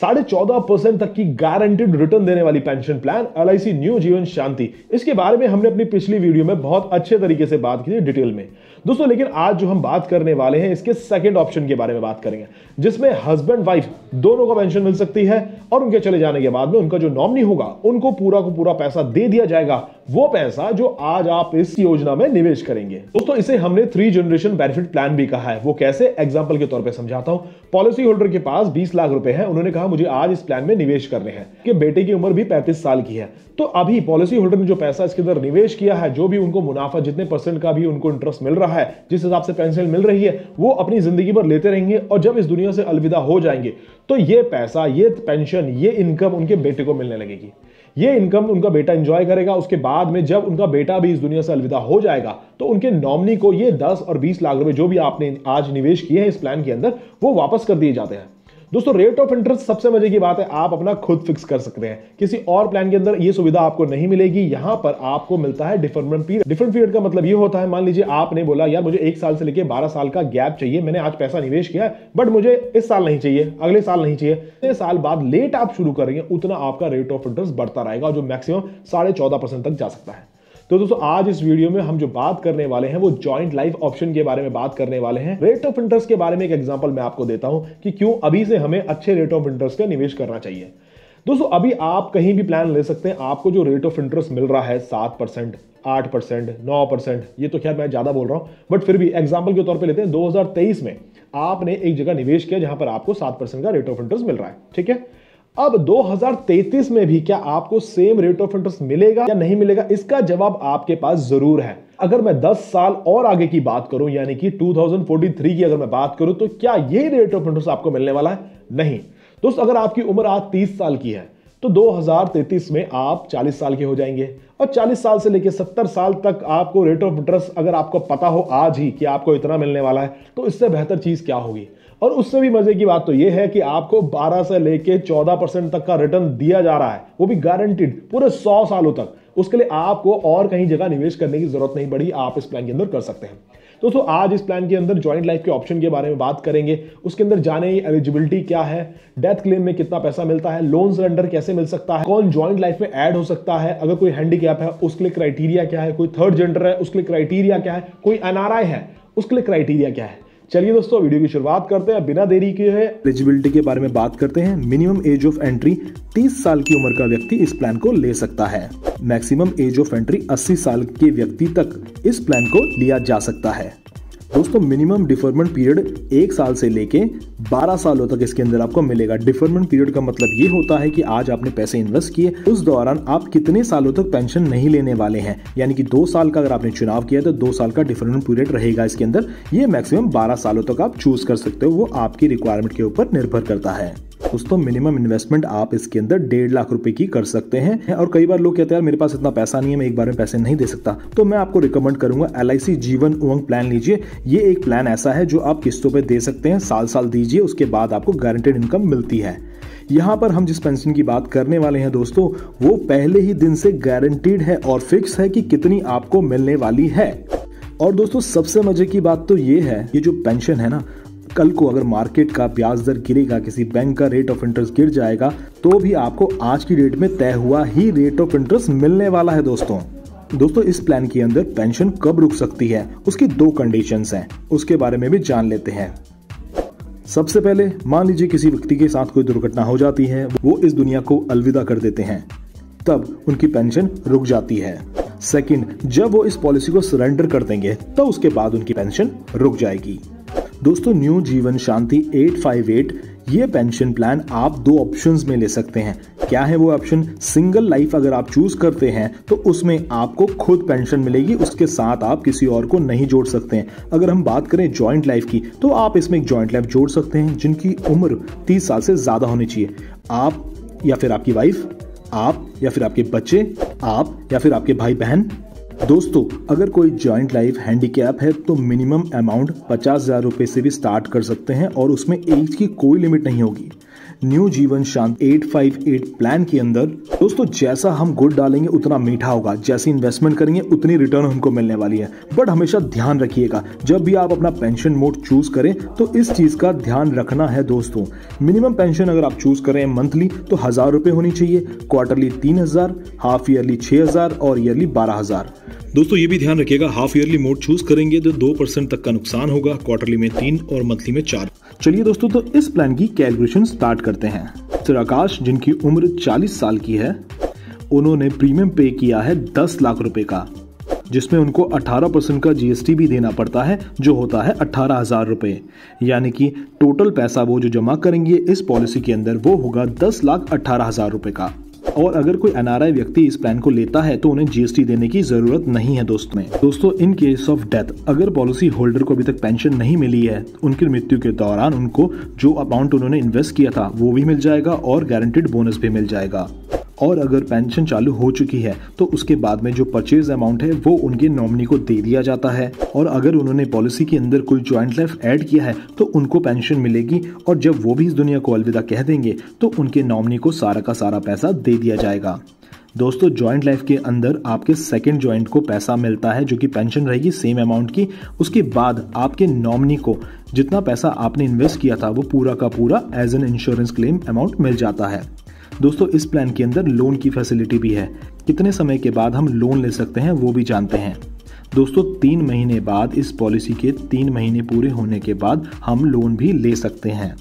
साढ़े चौदह परसेंट तक की गारंटेड रिटर्न देने वाली पेंशन प्लान एल न्यू जीवन शांति इसके बारे में हमने अपनी पिछली वीडियो में बहुत अच्छे तरीके से बात की थी डिटेल में दोस्तों लेकिन आज जो हम बात करने वाले हैं इसके सेकेंड ऑप्शन के बारे में बात करेंगे जिसमें हस्बैंड वाइफ दोनों को पेंशन मिल सकती है और उनके चले जाने के बाद में उनका जो नॉमनी होगा उनको पूरा को पूरा पैसा दे दिया जाएगा वो पैसा जो आज आप इस योजना में निवेश करेंगे दोस्तों इसे हमने थ्री जनरेशन बेनिफिट प्लान भी कहा है वो कैसे एग्जाम्पल के तौर पर समझाता हूँ पॉलिसी होल्डर के पास बीस लाख रुपए है उन्होंने कहा मुझे आज इस प्लान में निवेश करने हैं कि बेटे की उम्र भी पैंतीस साल की है तो अभी पॉलिसी होल्डर ने जो पैसा इसके अंदर निवेश किया है जो भी उनको मुनाफा जितने परसेंट का भी उनको इंटरेस्ट मिल रहा है जिस हिसाब से पेंशन मिल रही है वो अपनी जिंदगी भर लेते रहेंगे और जब इस दुनिया से अलविदा हो जाएंगे तो ये पैसा ये पेंशन ये इनकम उनके बेटे को मिलने लगेगी ये इनकम उनका बेटा इंजॉय करेगा उसके बाद में जब उनका बेटा भी इस दुनिया से अलविदा हो जाएगा तो उनके नॉमनी को ये दस और बीस लाख रुपए जो भी आपने आज निवेश किए हैं इस प्लान के अंदर वो वापस कर दिए जाते हैं दोस्तों रेट ऑफ इंटरेस्ट सबसे मजे की बात है आप अपना खुद फिक्स कर सकते हैं किसी और प्लान के अंदर ये सुविधा आपको नहीं मिलेगी यहां पर आपको मिलता है डिफरमेंट पीरियड डिफरेंट पीरियड का मतलब ये होता है मान लीजिए आपने बोला यार मुझे एक साल से लेकर बारह साल का गैप चाहिए मैंने आज पैसा निवेश किया बट मुझे इस साल नहीं चाहिए अगले साल नहीं चाहिए इतने तो साल बाद लेट आप शुरू करेंगे उतना आपका रेट ऑफ इंटरेस्ट बढ़ता रहेगा जो मैक्सिमम साढ़े तक जा सकता है तो दोस्तों आज इस वीडियो में हम जो बात करने वाले हैं वो ज्वाइंट लाइफ ऑप्शन के बारे में बात करने वाले हैं रेट ऑफ इंटरेस्ट के बारे में एक एग्जाम्पल मैं आपको देता हूं कि क्यों अभी से हमें अच्छे रेट ऑफ इंटरेस्ट का निवेश करना चाहिए दोस्तों अभी आप कहीं भी प्लान ले सकते हैं आपको जो रेट ऑफ इंटरेस्ट मिल रहा है सात परसेंट आठ परसेंट नौ परसेंट ये तो खैर मैं ज़्यादा बोल रहा हूं बट फिर भी एग्जाम्पल के तौर पर लेते हैं 2023 में आपने एक जगह निवेश किया जहां पर आपको सात परसेंट का रेट ऑफ इंटरेस्ट मिल रहा है ठीक है अब 2033 में भी क्या आपको सेम रेट ऑफ इंटरेस्ट मिलेगा या नहीं मिलेगा इसका जवाब आपके पास जरूर है अगर मैं 10 साल और आगे की बात करूं यानी कि 2043 की अगर मैं बात करूं तो क्या ये रेट ऑफ इंटरेस्ट आपको मिलने वाला है नहीं दोस्त अगर आपकी उम्र आज 30 साल की है तो 2033 में आप 40 साल के हो जाएंगे और 40 साल से लेकर 70 साल तक आपको रेट ऑफ इंटरेस्ट अगर आपको पता हो आज ही कि आपको इतना मिलने वाला है तो इससे बेहतर चीज़ क्या होगी और उससे भी मजे की बात तो यह है कि आपको 12 से लेके 14 परसेंट तक का रिटर्न दिया जा रहा है वो भी गारंटीड पूरे 100 सालों तक उसके लिए आपको और कहीं जगह निवेश करने की जरूरत नहीं पड़ी आप इस प्लान के अंदर कर सकते हैं दोस्तों आज इस प्लान के अंदर ज्वाइंट लाइफ के ऑप्शन के बारे में बात करेंगे उसके अंदर जाने की एलिजिबिलिटी क्या है डेथ क्लेम में कितना पैसा मिलता है लोन सरेंडर कैसे मिल सकता है कौन ज्वाइंट लाइफ में ऐड हो सकता है अगर कोई हैंडीकैप है उसके लिए क्राइटेरिया क्या है कोई थर्ड जेंडर है उसके लिए क्राइटेरिया क्या है कोई एनआरआई है उसके लिए क्राइटेरिया क्या है चलिए दोस्तों वीडियो की शुरुआत करते हैं बिना देरी के है एलिजिबिलिटी के बारे में बात करते हैं मिनिमम एज ऑफ एंट्री 30 साल की उम्र का व्यक्ति इस प्लान को ले सकता है मैक्सिमम एज ऑफ एंट्री 80 साल के व्यक्ति तक इस प्लान को लिया जा सकता है दोस्तों मिनिमम डिफरमेंट पीरियड एक साल से लेके 12 सालों तक इसके अंदर आपको मिलेगा डिफरमेंट पीरियड का मतलब ये होता है कि आज आपने पैसे इन्वेस्ट किए उस दौरान आप कितने सालों तक पेंशन नहीं लेने वाले हैं यानी कि दो साल का अगर आपने चुनाव किया तो दो साल का डिफरमेंट पीरियड रहेगा इसके अंदर ये मैक्सिमम बारह सालों तक आप चूज कर सकते हो वो आपकी रिक्वायरमेंट के ऊपर निर्भर करता है दोस्तों मिनिमम इन्वेस्टमेंट आप इसके अंदर डेढ़ लाख रुपए की कर सकते हैं और कई बार लोग कहते हैं यार मेरे पास इतना पैसा नहीं है मैं एक बार में पैसे नहीं दे सकता तो मैं आपको रिकमेंड करूंगा एल जीवन उमंग प्लान लीजिए ये एक प्लान ऐसा है जो आप किस्तों पर दे सकते हैं साल साल दीजिए उसके बाद आपको गारंटेड इनकम मिलती है यहाँ पर हम जिस पेंशन की बात करने वाले हैं दोस्तों वो पहले ही दिन से गारंटीड है और फिक्स है कि कितनी आपको मिलने वाली है और दोस्तों सबसे मजे की बात तो ये है ये जो पेंशन है ना कल को अगर मार्केट का ब्याज दर गिरेगा किसी बैंक का रेट ऑफ इंटरेस्ट गिर जाएगा तो भी आपको आज की डेट में तय हुआ ही रेट ऑफ इंटरेस्ट मिलने वाला है दोस्तों दोस्तों इस प्लान के अंदर पेंशन कब रुक सकती है उसकी दो कंडीशंस हैं उसके बारे में भी जान लेते हैं सबसे पहले मान लीजिए किसी व्यक्ति के साथ कोई दुर्घटना हो जाती है वो इस दुनिया को अलविदा कर देते हैं तब उनकी पेंशन रुक जाती है सेकंड जब वो इस पॉलिसी को सरेंडर कर देंगे तो उसके बाद उनकी पेंशन रुक जाएगी दोस्तों न्यू जीवन शांति 858 ये पेंशन प्लान आप दो ऑप्शंस में ले सकते हैं क्या है वो ऑप्शन सिंगल लाइफ अगर आप चूज करते हैं तो उसमें आपको खुद पेंशन मिलेगी उसके साथ आप किसी और को नहीं जोड़ सकते हैं अगर हम बात करें जॉइंट लाइफ की तो आप इसमें एक जॉइंट लाइफ जोड़ सकते हैं जिनकी उम्र तीस साल से ज्यादा होनी चाहिए आप या फिर आपकी वाइफ आप या फिर आपके बच्चे आप या फिर आपके भाई बहन दोस्तों अगर कोई जॉइंट लाइफ हैंडीकैप है तो मिनिमम अमाउंट पचास हज़ार रुपये से भी स्टार्ट कर सकते हैं और उसमें एज की कोई लिमिट नहीं होगी न्यू जीवन शांत 858 प्लान के अंदर दोस्तों जैसा हम गुड़ डालेंगे उतना मीठा होगा जैसी इन्वेस्टमेंट करेंगे उतनी रिटर्न हमको मिलने वाली है बट हमेशा ध्यान रखिएगा जब भी आप अपना पेंशन मोड चूज करें तो इस चीज का ध्यान रखना है दोस्तों मिनिमम पेंशन अगर आप चूज करें मंथली तो हजार रुपए होनी चाहिए क्वार्टरली तीन हजार हाफ ईयरली छह हजार और ईयरली बारह हजार दोस्तों ये भी ध्यान रखिएगा हाफ ईयरली मोड चूज करेंगे तो दो परसेंट तक का नुकसान होगा क्वार्टरली में तीन और मंथली में चार चलिए दोस्तों तो इस प्लान की कैलकुलेशन स्टार्ट करते हैं मिस्टर आकाश जिनकी उम्र 40 साल की है उन्होंने प्रीमियम पे किया है 10 लाख रुपए का जिसमें उनको 18 परसेंट का जीएसटी भी देना पड़ता है जो होता है अट्ठारह हज़ार रुपए यानी कि टोटल पैसा वो जो जमा करेंगे इस पॉलिसी के अंदर वो होगा दस लाख अट्ठारह हज़ार रुपए का और अगर कोई अनारय व्यक्ति इस प्लान को लेता है तो उन्हें जीएसटी देने की जरूरत नहीं है दोस्तों में दोस्तों इन केस ऑफ डेथ अगर पॉलिसी होल्डर को अभी तक पेंशन नहीं मिली है उनकी मृत्यु के दौरान उनको जो अमाउंट उन्होंने इन्वेस्ट किया था वो भी मिल जाएगा और गारंटेड बोनस भी मिल जाएगा और अगर पेंशन चालू हो चुकी है तो उसके बाद में जो परचेज अमाउंट है वो उनके नॉमिनी को दे दिया जाता है और अगर उन्होंने पॉलिसी के अंदर कोई ज्वाइंट लाइफ ऐड किया है तो उनको पेंशन मिलेगी और जब वो भी इस दुनिया को अलविदा कह देंगे तो उनके नॉमिनी को सारा का सारा पैसा दे दिया जाएगा दोस्तों जॉइंट लाइफ के अंदर आपके सेकंड जॉइंट को पैसा मिलता है जो कि पेंशन रहेगी सेम अमाउंट की उसके बाद आपके नॉमिनी को जितना पैसा आपने इन्वेस्ट किया था वो पूरा का पूरा as an insurance claim amount मिल जाता है दोस्तों इस प्लान के अंदर लोन की फैसिलिटी भी है कितने समय के बाद हम लोन ले सकते हैं वो भी जानते हैं दोस्तों तीन महीने बाद इस पॉलिसी के तीन महीने पूरे होने के बाद हम लोन भी ले सकते हैं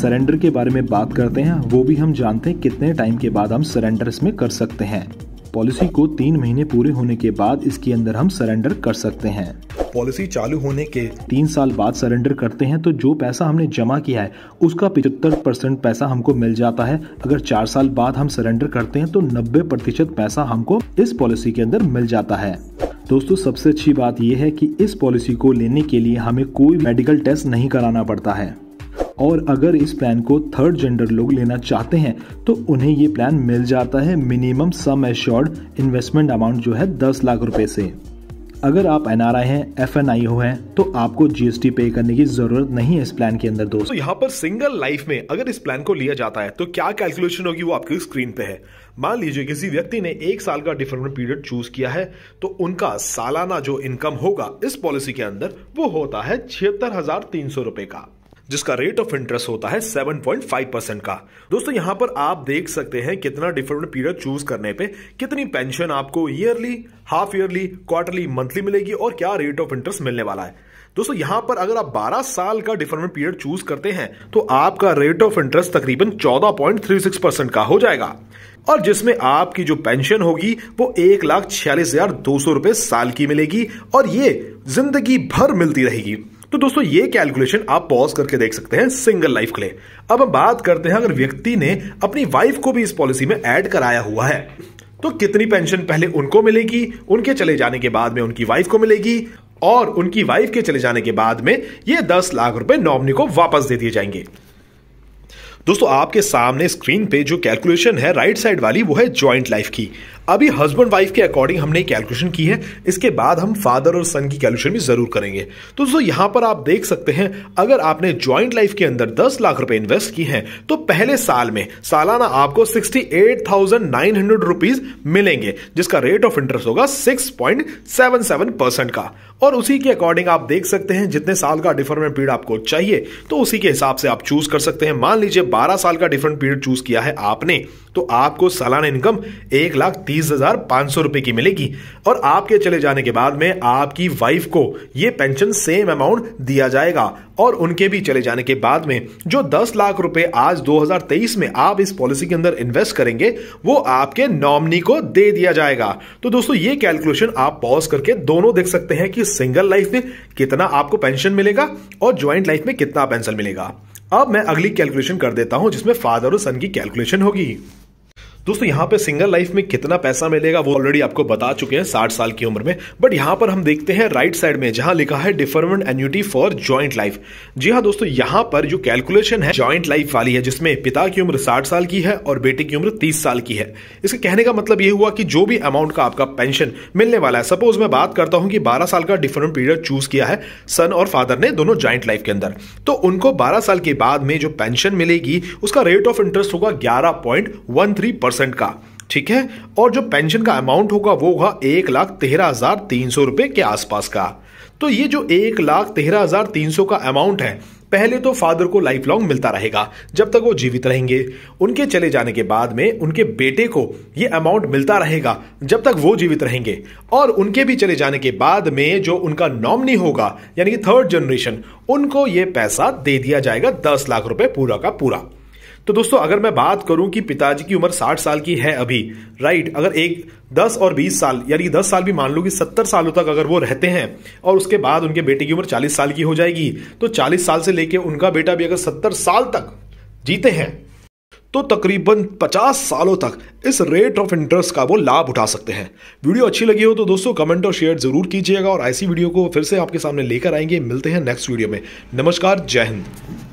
सरेंडर के बारे में बात करते हैं वो भी हम जानते हैं कितने टाइम के बाद हम सरेंडर इसमें कर सकते हैं पॉलिसी को तीन महीने पूरे होने के बाद इसके अंदर हम सरेंडर कर सकते हैं पॉलिसी चालू होने के तीन साल बाद सरेंडर करते हैं तो जो पैसा हमने जमा किया है उसका पिछहत्तर परसेंट पैसा हमको मिल जाता है अगर चार साल बाद हम सरेंडर करते हैं तो नब्बे प्रतिशत पैसा हमको इस पॉलिसी के अंदर मिल जाता है दोस्तों सबसे अच्छी बात यह है कि इस पॉलिसी को लेने के लिए हमें कोई मेडिकल टेस्ट नहीं कराना पड़ता है और अगर इस प्लान को थर्ड जेंडर लोग लेना चाहते हैं तो उन्हें ये प्लान मिल जाता है minimum sum assured investment amount जो है दस लाख रुपए से अगर आप एन आर आई है एफ एन आई हो है तो आपको जीएसटी पे करने की जरूरत नहीं है इस प्लान के अंदर दोस्तों तो यहाँ पर सिंगल लाइफ में अगर इस प्लान को लिया जाता है तो क्या कैलकुलेशन होगी वो आपकी स्क्रीन पे है मान लीजिए किसी व्यक्ति ने एक साल का डिफरमेंट पीरियड चूज किया है तो उनका सालाना जो इनकम होगा इस पॉलिसी के अंदर वो होता है छिहत्तर हजार तीन सौ रुपए का जिसका रेट ऑफ इंटरेस्ट होता है 7.5 परसेंट का दोस्तों यहां पर आप देख सकते हैं कितना डिफरेंट पीरियड चूज करने पे कितनी पेंशन आपको yearly half yearly quarterly monthly मिलेगी और क्या रेट ऑफ इंटरेस्ट मिलने वाला है दोस्तों यहां पर अगर आप 12 साल का डिफरमेंट पीरियड चूज करते हैं तो आपका रेट ऑफ इंटरेस्ट तकरीबन 14.36 परसेंट का हो जाएगा और जिसमें आपकी जो पेंशन होगी वो एक लाख छियालीस हजार दो सौ रुपए साल की मिलेगी और ये जिंदगी भर मिलती रहेगी तो दोस्तों ये कैलकुलेशन आप पॉज करके देख सकते हैं सिंगल लाइफ के लिए अब हम बात करते हैं अगर व्यक्ति ने अपनी वाइफ को भी इस पॉलिसी में ऐड कराया हुआ है तो कितनी पेंशन पहले उनको मिलेगी उनके चले जाने के बाद में उनकी वाइफ को मिलेगी और उनकी वाइफ के चले जाने के बाद में ये दस लाख रुपए नॉमनी को वापस दे दिए जाएंगे दोस्तों आपके सामने स्क्रीन पे जो कैलकुलेशन है राइट साइड वाली वो है ज्वाइंट लाइफ की अभी हस्बैंड वाइफ के अकॉर्डिंग हमने कैलकुलेशन की है इसके बाद हम फादर और सन की कैलकुलेशन भी ज़रूर करेंगे तो दोस्तों यहां पर आप देख सकते हैं अगर आपने ज्वाइंट लाइफ के अंदर दस लाख रुपए इन्वेस्ट किए हैं तो पहले साल में सालाना आपको सिक्सटी एट मिलेंगे जिसका रेट ऑफ इंटरेस्ट होगा सिक्स परसेंट का और उसी के अकॉर्डिंग आप देख सकते हैं जितने साल का डिफरमेंट पीरियड आपको चाहिए तो उसी के हिसाब से आप चूज कर सकते हैं मान लीजिए 12 साल का डिफरेंट पीरियड चूज किया है आपने तो आपको सालाना इनकम एक लाख तीस बीस हजार पांच सौ रुपए की मिलेगी और आपके चले जाने के बाद में आपकी वाइफ को ये पेंशन सेम अमाउंट दिया जाएगा और उनके भी चले जाने के बाद में जो दस लाख रुपए आज 2023 में आप इस पॉलिसी के अंदर इन्वेस्ट करेंगे वो आपके नॉमनी को दे दिया जाएगा तो दोस्तों ये कैलकुलेशन आप पॉज करके दोनों देख सकते हैं कि सिंगल लाइफ में कितना आपको पेंशन मिलेगा और ज्वाइंट लाइफ में कितना पेंशन मिलेगा अब मैं अगली कैलकुलेशन कर देता हूं जिसमें फादर और सन की कैलकुलेशन होगी दोस्तों यहाँ पे सिंगल लाइफ में कितना पैसा मिलेगा वो ऑलरेडी आपको बता चुके हैं साठ साल की उम्र में बट यहाँ पर हम देखते हैं राइट साइड में जहां लिखा है deferment annuity for joint life जी हाँ दोस्तों यहाँ पर जो कैलकुलेशन है ज्वाइंट लाइफ वाली है जिसमें पिता की उम्र साठ साल की है और बेटे की उम्र तीस साल की है इसके कहने का मतलब ये हुआ कि जो भी अमाउंट का आपका पेंशन मिलने वाला है सपोज मैं बात करता हूँ कि बारह साल का डिफरेंट पीरियड चूज किया है सन और फादर ने दोनों ज्वाइंट लाइफ के अंदर तो उनको बारह साल के बाद में जो पेंशन मिलेगी उसका रेट ऑफ इंटरेस्ट होगा ग्यारह पॉइंट वन थ्री परसेंट का ठीक है और जो पेंशन का अमाउंट होगा वो होगा एक लाख तेरह हज़ार तीन सौ रुपए के आसपास का तो ये जो एक लाख तेरह हज़ार तीन सौ का अमाउंट है पहले तो फादर को लाइफ लॉन्ग मिलता रहेगा जब तक वो जीवित रहेंगे उनके चले जाने के बाद में उनके बेटे को ये अमाउंट मिलता रहेगा जब तक वो जीवित रहेंगे और उनके भी चले जाने के बाद में जो उनका नॉमनी होगा यानी कि थर्ड जनरेशन उनको ये पैसा दे दिया जाएगा दस लाख रुपए पूरा का पूरा तो दोस्तों अगर मैं बात करूं कि पिताजी की उम्र 60 साल की है अभी राइट अगर एक 10 और 20 साल यानी 10 साल भी मान लो कि 70 सालों तक अगर वो रहते हैं और उसके बाद उनके बेटे की उम्र 40 साल की हो जाएगी तो 40 साल से लेकर उनका बेटा भी अगर 70 साल तक जीते हैं तो तकरीबन 50 सालों तक इस रेट ऑफ इंटरेस्ट का वो लाभ उठा सकते हैं वीडियो अच्छी लगी हो तो दोस्तों कमेंट और शेयर जरूर कीजिएगा और ऐसी वीडियो को फिर से आपके सामने लेकर आएंगे मिलते हैं नेक्स्ट वीडियो में नमस्कार जय हिंद